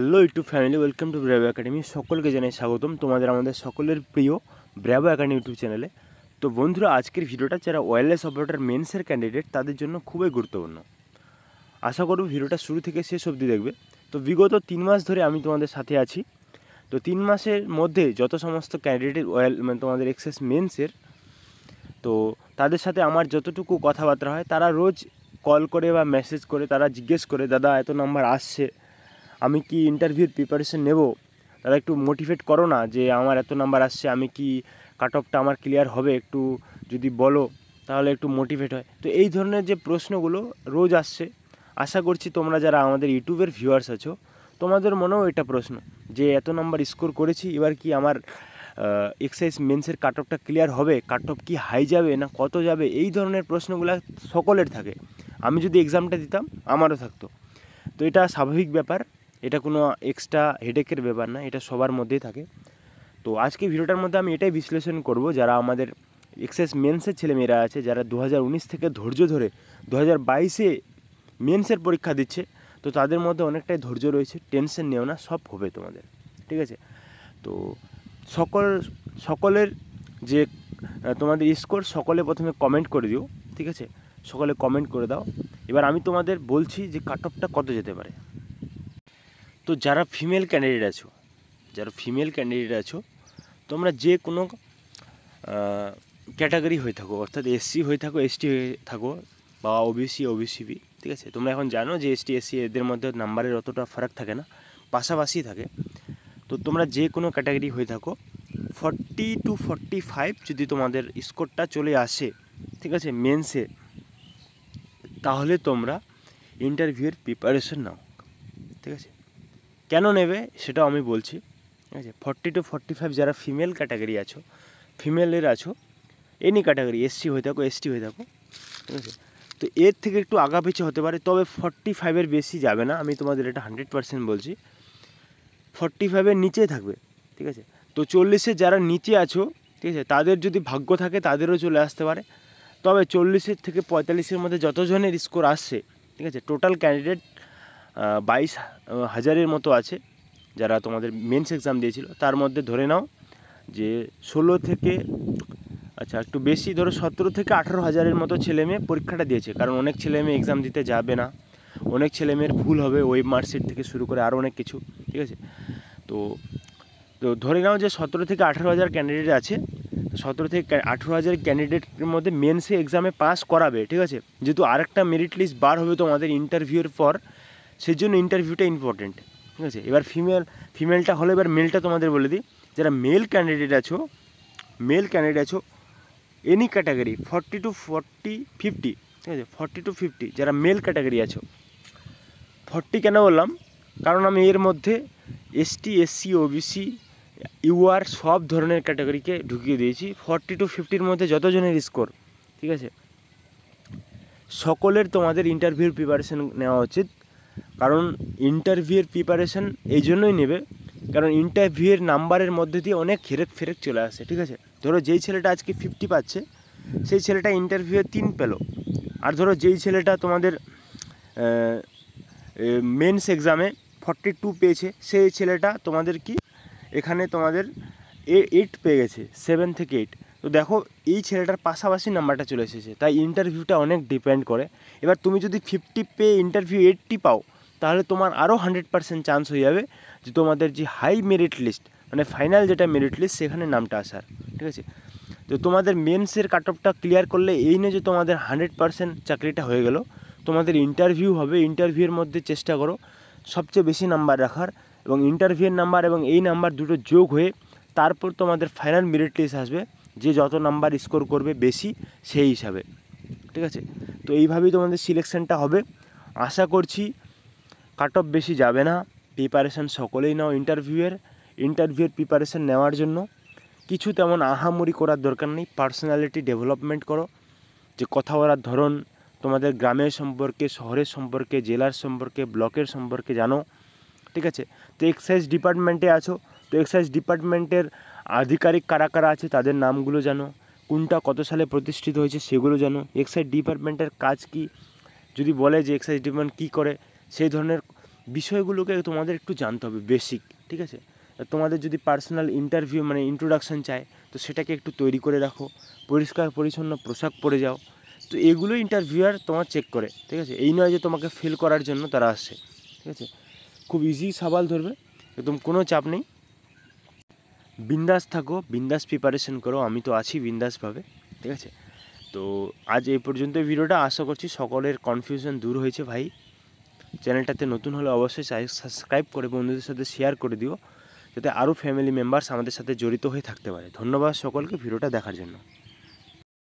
hello YouTube family welcome to Bravo Academy সকলকে জানাই স্বাগতম তোমাদের আমাদের সকলের প্রিয় ব্র্যাভো একাডেমি ইউটিউব চ্যানেলে তো বন্ধুরা আজকের ভিডিওটা যারা ওয়ারলেস অপারেটর মেন্সের ক্যান্ডিডেট তাদের জন্য খুবই গুরুত্বপূর্ণ আশা করব ভিডিওটা শুরু থেকে শেষ অবধি দেখবে তো বিগত তিন মাস ধরে আমি তোমাদের সাথে আছি তো তিন মাসের মধ্যে যত সমস্ত ক্যান্ডিডেট ওয়েল মানে তোমাদের এক্সেস মেন্সের তো তাদের সাথে আমার যতটুকু কথাবার্তা হয় তারা রোজ কল করে বা মেসেজ করে তারা জিজ্ঞেস করে দাদা এত নাম্বার আসছে আমি কি ইন্টারভিউর প্রিপারেশন নেব তারা একটু মোটিভেট করো না যে আমার এত নাম্বার আসছে আমি কি কাট অফটা আমার ক্লিয়ার হবে একটু যদি বলো তাহলে একটু মোটিভেট হয় তো এই ধরনের যে প্রশ্নগুলো রোজ আসছে আশা করছি তোমরা যারা আমাদের ইউটিউবের ভিউয়ার্স আছো তোমাদের মনেও এটা প্রশ্ন যে এত নাম্বার স্কোর করেছি এবার কি আমার এক্সাইজ মেন্সের কাট অফটা ক্লিয়ার হবে কাট অফ কি হাই যাবে না কত যাবে এই ধরনের প্রশ্নগুলো সকলের থাকে আমি যদি এক্সামটা দিতাম আমারও থাকতো তো এটা স্বাভাবিক ব্যাপার এটা কোনো এক্সট্রা হেডেকের ব্যাপার না এটা সবার মধ্যেই থাকে তো আজকে ভিডিওটার মধ্যে আমি এটাই বিশ্লেষণ করব যারা আমাদের এক্সেস মেন্সের ছেলেমেয়েরা আছে যারা দু থেকে ধৈর্য ধরে দু হাজার বাইশে মেন্সের পরীক্ষা দিচ্ছে তো তাদের মধ্যে অনেকটাই ধৈর্য রয়েছে টেনশন নেও না সব হবে তোমাদের ঠিক আছে তো সকল সকলের যে তোমাদের স্কোর সকলে প্রথমে কমেন্ট করে দিও ঠিক আছে সকলে কমেন্ট করে দাও এবার আমি তোমাদের বলছি যে কাট অফটা কত যেতে পারে তো যারা ফিমেল ক্যান্ডিডেট আছো যারা ফিমেল ক্যান্ডিডেট আছো তোমরা যে কোনো ক্যাটাগরি হয়ে থাকো অর্থাৎ এসসি হয়ে থাকো এসটি হয়ে থাকো বা ওবিসি বি ঠিক আছে তোমরা এখন জানো যে এসটি এসসি এদের মধ্যে নাম্বারের অতটা ফারাক থাকে না পাশাপাশি থাকে তো তোমরা যে কোনো ক্যাটাগরি হয়ে থাকো ফর্টি টু ফর্টি ফাইভ যদি তোমাদের স্কোরটা চলে আসে ঠিক আছে মেন্সে তাহলে তোমরা ইন্টারভিউয়ের প্রিপারেশন নাও ঠিক আছে কেন নেবে সেটাও আমি বলছি ঠিক আছে ফর্টি টু ফর্টি ফাইভ যারা ফিমেল ক্যাটাগরি আছো ফিমেলের আছো এনি ক্যাটাগরি এসসি হয়ে থাকো এসটি হয়ে থাকো ঠিক আছে তো এর থেকে একটু আগা পিছিয়ে হতে পারে তবে ফর্টি ফাইভের বেশি যাবে না আমি তোমাদের এটা হান্ড্রেড পার্সেন্ট বলছি ফর্টি ফাইভের নিচে থাকবে ঠিক আছে তো চল্লিশে যারা নিচে আছো ঠিক আছে তাদের যদি ভাগ্য থাকে তাদেরও চলে আসতে পারে তবে চল্লিশের থেকে পঁয়তাল্লিশের মধ্যে যতজনের স্কোর আসছে ঠিক আছে টোটাল ক্যান্ডিডেট বাইশ হাজারের মতো আছে যারা তোমাদের মেন্স এক্সাম দিয়েছিল তার মধ্যে ধরে নাও যে ষোলো থেকে আচ্ছা একটু বেশি ধরো সতেরো থেকে আঠেরো হাজারের মতো ছেলে মেয়ে পরীক্ষাটা দিয়েছে কারণ অনেক ছেলে মেয়ে এক্সাম দিতে যাবে না অনেক ছেলে মেয়ের ভুল হবে ওয়েব মার্কশিট থেকে শুরু করে আরও অনেক কিছু ঠিক আছে তো তো ধরে নাও যে সতেরো থেকে আঠেরো হাজার ক্যান্ডিডেট আছে সতেরো থেকে আঠেরো হাজার ক্যান্ডিডেটের মধ্যে মেন্সে এক্সামে পাস করাবে ঠিক আছে যেহেতু আরেকটা মেরিট লিস্ট বার হবে তোমাদের ইন্টারভিউর পর সেই জন্য ইন্টারভিউটা ইম্পর্টেন্ট ঠিক আছে এবার ফিমেল ফিমেলটা হলো এবার মেলটা তোমাদের বলে দিই যারা মেল ক্যান্ডিডেট আছো মেল ক্যান্ডিডেট আছো any category forty two forty fifty ঠিক আছে ফর্টি টু ফিফটি যারা মেল ক্যাটাগরি আছো ফর্টি কেন বললাম কারণ আমি এর মধ্যে এসটি এসসি বিসি ইউআর সব ধরনের ক্যাটাগরিকে ঢুকিয়ে দিয়েছি ফর্টি টু ফিফটির মধ্যে যতজনের স্কোর ঠিক আছে সকলের তোমাদের ইন্টারভিউর প্রিপারেশন নেওয়া উচিত কারণ ইন্টারভিউয়ের প্রিপারেশান এই জন্যই নেবে কারণ ইন্টারভিউয়ের নাম্বারের মধ্যে দিয়ে অনেক হেরেক ফেরেক চলে আসে ঠিক আছে ধরো যেই ছেলেটা আজকে ফিফটি পাচ্ছে সেই ছেলেটা ইন্টারভিউয়ে তিন পেলো আর ধরো যেই ছেলেটা তোমাদের মেন্স এক্সামে ফর্টি টু পেয়েছে সেই ছেলেটা তোমাদের কি এখানে তোমাদের এ এইট পেয়ে গেছে সেভেন থেকে এইট তো দেখো এই ছেলেটার পাশাপাশি নাম্বারটা চলে এসেছে তাই ইন্টারভিউটা অনেক ডিপেন্ড করে এবার তুমি যদি ফিফটি পেয়ে ইন্টারভিউ এইটটি পাও তাহলে তোমার আরও হান্ড্রেড পার্সেন্ট চান্স হয়ে যাবে যে তোমাদের যে হাই মেরিট লিস্ট মানে ফাইনাল যেটা মেরিট লিস্ট সেখানে নামটা আসার ঠিক আছে তো তোমাদের মেন্সের কাট অফটা ক্লিয়ার করলে এই নিয়ে যে তোমাদের হান্ড্রেড পার্সেন্ট চাকরিটা হয়ে গেল তোমাদের ইন্টারভিউ হবে ইন্টারভিউয়ের মধ্যে চেষ্টা করো সবচেয়ে বেশি নাম্বার রাখার এবং ইন্টারভিউয়ের নাম্বার এবং এই নাম্বার দুটো যোগ হয়ে তারপর তোমাদের ফাইনাল মেরিট লিস্ট আসবে যে যত নাম্বার স্কোর করবে বেশি সেই হিসাবে ঠিক আছে তো এইভাবেই তোমাদের সিলেকশানটা হবে আশা করছি কাট অফ বেশি যাবে না প্রিপারেশান সকলেই নাও ইন্টারভিউয়ের ইন্টারভিউয়ের প্রিপারেশান নেওয়ার জন্য কিছু তেমন আহামরি করার দরকার নেই পার্সোনালিটি ডেভেলপমেন্ট করো যে কথা বলার ধরন তোমাদের গ্রামের সম্পর্কে শহরের সম্পর্কে জেলার সম্পর্কে ব্লকের সম্পর্কে জানো ঠিক আছে তো এক্সাইজ ডিপার্টমেন্টে আছো তো এক্সাইজ ডিপার্টমেন্টের আধিকারিক কারা কারা আছে তাদের নামগুলো জানো কোনটা কত সালে প্রতিষ্ঠিত হয়েছে সেগুলো জানো এক্সাইজ ডিপার্টমেন্টের কাজ কি যদি বলে যে এক্সাইজ ডিপার্টমেন্ট কী করে সেই ধরনের বিষয়গুলোকে তোমাদের একটু জানতে হবে বেসিক ঠিক আছে তোমাদের যদি পার্সোনাল ইন্টারভিউ মানে ইন্ট্রোডাকশান চায় তো সেটাকে একটু তৈরি করে রাখো পরিষ্কার পরিচ্ছন্ন পোশাক পরে যাও তো এগুলো ইন্টারভিউয়ার তোমার চেক করে ঠিক আছে এই নয় যে তোমাকে ফেল করার জন্য তারা আসে ঠিক আছে খুব ইজি সাবাল ধরবে একদম কোনো চাপ নেই বিন্দাস থাকো বিন্দাস প্রিপারেশন করো আমি তো আছি বিন্দাসভাবে ঠিক আছে তো আজ এই পর্যন্ত ভিডিওটা আশা করছি সকলের কনফিউশন দূর হয়েছে ভাই চ্যানেলটাতে নতুন হলে অবশ্যই সাবস্ক্রাইব করে বন্ধুদের সাথে শেয়ার করে দিও যাতে আরও ফ্যামিলি মেম্বার্স আমাদের সাথে জড়িত হয়ে থাকতে পারে ধন্যবাদ সকলকে ভিডিওটা দেখার জন্য